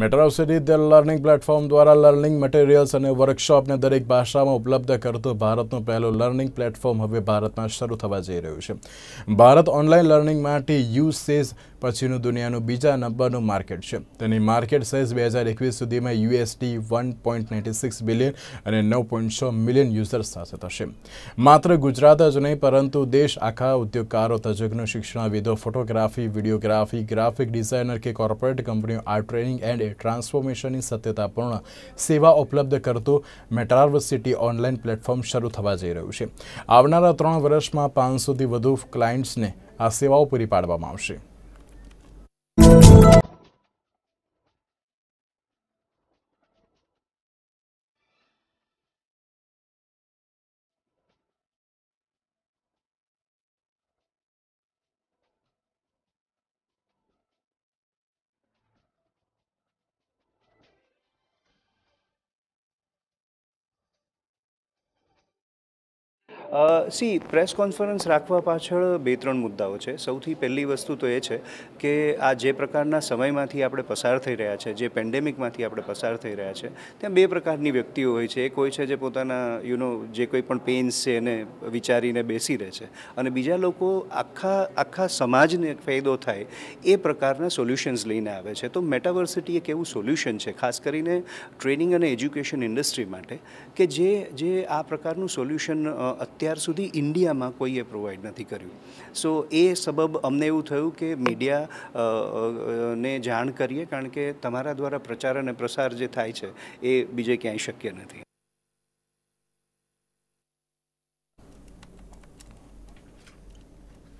મેટ્રોસિટી the learning platform દ્વારા learning materials અને વર્કશોપને દરેક ભાષામાં ઉપલબ્ધ કરતો ભારતનું પહેલું લર્નિંગ પ્લેટફોર્મ હવે ભારતમાં શરૂ થવા જઈ રહ્યું છે ભારત ઓનલાઈન લર્નિંગ માટે યુસેસ પછીનું દુનિયાનું બીજા નંબરનું માર્કેટ છે તેની માર્કેટ સાઇઝ બે હજાર એકવીસ સુધીમાં USD one point ninety six billion અને નવ પોઈન્ટ છ મિલિયન યુઝર્સ સાથે થશે માત્ર ગુજરાત જ નહીં પરંતુ દેશ આખા ઉદ્યોગકારો તજજ્ઞો શિક્ષણવિદો ફોટોગ્રાફી વિડીયોગ્રાફી ગ્રાફિક ડિઝાઇનર કે કોર્પોરેટ કંપનીઓ આ ટ્રેનિંગ એન્ડ ટ્રાન્સફોર્મેશનની સત્યતાપૂર્ણ સેવા ઉપલબ્ધ કરતું મેટ્રાવર્સિટી ઓનલાઈન પ્લેટફોર્મ શરૂ થવા જઈ રહ્યું છે આવનારા ત્રણ વર્ષમાં પાંચસોથી વધુ ક્લાયન્ટ્સને આ સેવાઓ પૂરી પાડવામાં આવશે સી પ્રેસ કોન્ફરન્સ રાખવા પાછળ બે ત્રણ મુદ્દાઓ છે સૌથી પહેલી વસ્તુ તો એ છે કે આ જે પ્રકારના સમયમાંથી આપણે પસાર થઈ રહ્યા છે જે પેન્ડેમિકમાંથી આપણે પસાર થઈ રહ્યા છે ત્યાં બે પ્રકારની વ્યક્તિઓ હોય છે એક હોય છે જે પોતાના યુનો જે કોઈ પણ પેન્સ છે એને વિચારીને બેસી રહે છે અને બીજા લોકો આખા આખા સમાજને ફાયદો થાય એ પ્રકારના સોલ્યુશન્સ લઈને આવે છે તો મેટાવર્સિટી એક એવું સોલ્યુશન છે ખાસ કરીને ટ્રેનિંગ અને એજ્યુકેશન ઇન્ડસ્ટ્રી માટે કે જે જે આ પ્રકારનું સોલ્યુશન અત્યારે અત્યાર સુધી ઇન્ડિયામાં કોઈએ પ્રોવાઈડ નથી કર્યું સો એ સબબ અમને એવું થયું કે મીડિયા ને જાણ કરીએ કારણ કે તમારા દ્વારા પ્રચાર અને પ્રસાર જે થાય છે એ બીજે ક્યાંય શક્ય નથી